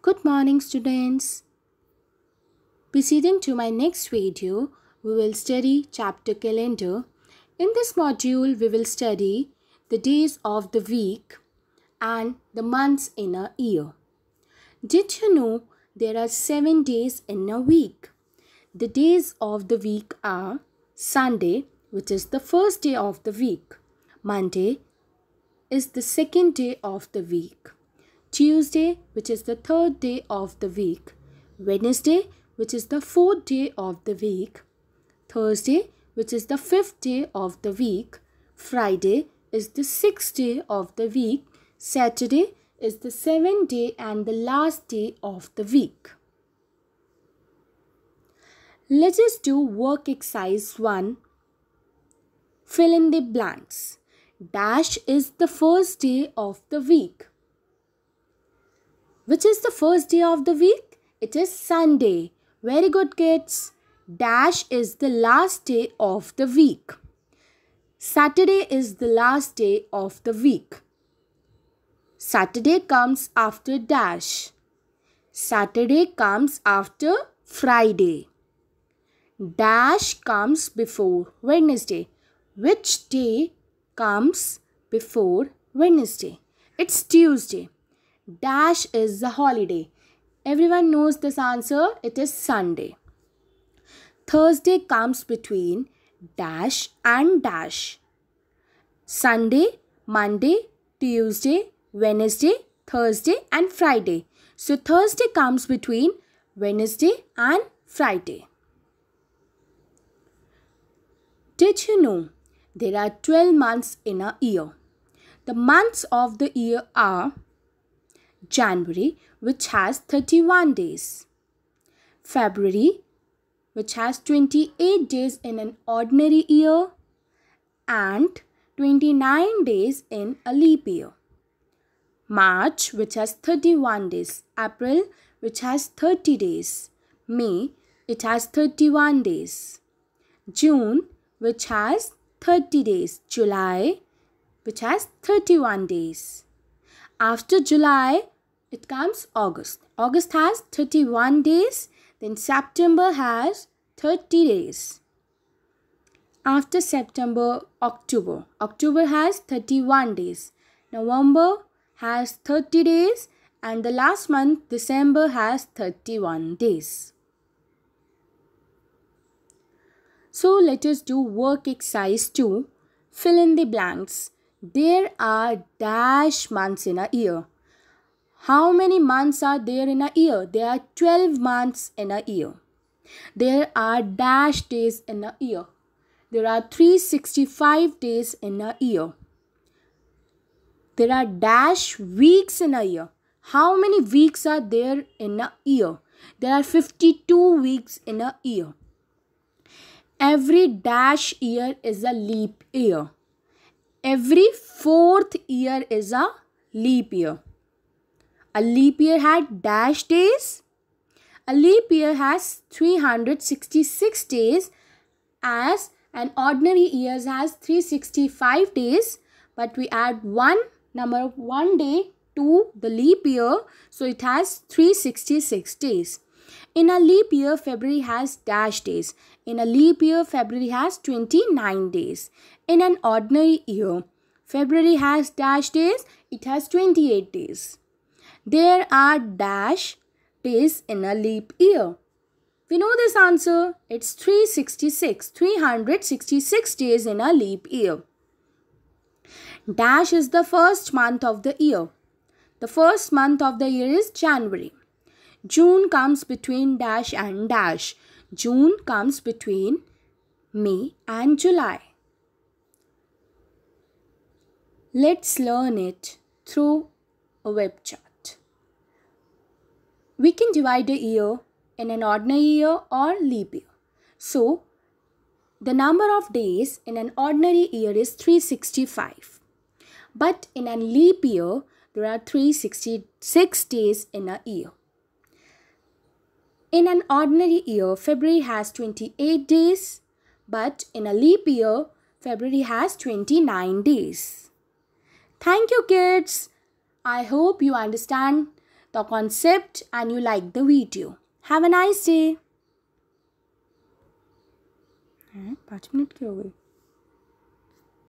Good morning students. Proceeding to my next video, we will study chapter calendar. In this module, we will study the days of the week and the months in a year. Did you know there are seven days in a week? The days of the week are Sunday, which is the first day of the week. Monday is the second day of the week. Tuesday, which is the third day of the week, Wednesday, which is the fourth day of the week, Thursday, which is the fifth day of the week, Friday is the sixth day of the week, Saturday is the seventh day and the last day of the week. Let us do work exercise 1. Fill in the blanks. Dash is the first day of the week. Which is the first day of the week? It is Sunday. Very good kids. Dash is the last day of the week. Saturday is the last day of the week. Saturday comes after dash. Saturday comes after Friday. Dash comes before Wednesday. Which day comes before Wednesday? It's Tuesday. Dash is the holiday. Everyone knows this answer. It is Sunday. Thursday comes between dash and dash. Sunday, Monday, Tuesday, Wednesday, Thursday and Friday. So Thursday comes between Wednesday and Friday. Did you know there are 12 months in a year? The months of the year are January, which has 31 days. February, which has 28 days in an ordinary year and 29 days in a leap year. March, which has 31 days. April, which has 30 days. May, it has 31 days. June, which has 30 days. July, which has 31 days. After July, it comes August. August has 31 days. Then September has 30 days. After September, October. October has 31 days. November has 30 days. And the last month, December, has 31 days. So let us do work exercise 2. Fill in the blanks. There are dash months in a year. How many months are there in a year? There are 12 months in a year. There are dash days in a year. There are 365 days in a year. There are dash weeks in a year. How many weeks are there in a year? There are 52 weeks in a year. Every dash year is a leap year every fourth year is a leap year. A leap year had dash days. A leap year has 366 days as an ordinary year has 365 days. But we add one number one day to the leap year. So it has 366 days. In a leap year, February has dash days. In a leap year, February has 29 days. In an ordinary year, February has dash days, it has 28 days. There are dash days in a leap year. We know this answer. It's 366, 366 days in a leap year. Dash is the first month of the year. The first month of the year is January. June comes between dash and dash. June comes between May and July. Let's learn it through a web chart. We can divide a year in an ordinary year or leap year. So, the number of days in an ordinary year is 365. But in a leap year, there are 366 days in a year. In an ordinary year, February has 28 days, but in a leap year, February has 29 days. Thank you, kids. I hope you understand the concept and you like the video. Have a nice day. पाँच minute